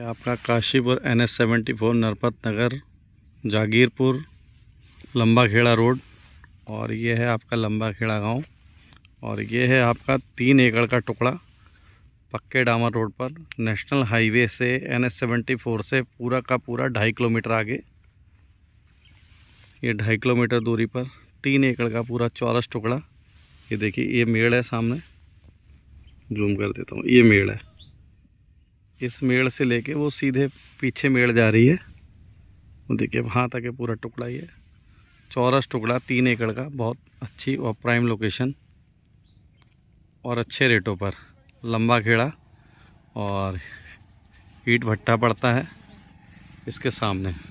आपका Kashipur N S seventy four Narpat Nagar Jagirpur Lamba Kheda road और ये है आपका लंबा खेड़ा गांव और ये है आपका तीन एकड़ का टुकड़ा पक्के डामा रोड पर नेशनल हाईवे से एन एस सेवेंटी फोर से पूरा का पूरा ढाई किलोमीटर आगे ये ढाई किलोमीटर दूरी पर तीन एकड़ का पूरा चौरस टुकड़ा ये देखिए ये मेड़ है सामने जूम कर देता हूँ ये मेड़ है इस मेड़ से लेके वो सीधे पीछे मेड़ जा रही है वो देखिए वहाँ तक पूरा टुकड़ा ही है चौरस टुकड़ा तीन एकड़ का बहुत अच्छी और प्राइम लोकेशन और अच्छे रेटों पर लंबा खेड़ा और ईट भट्टा पड़ता है इसके सामने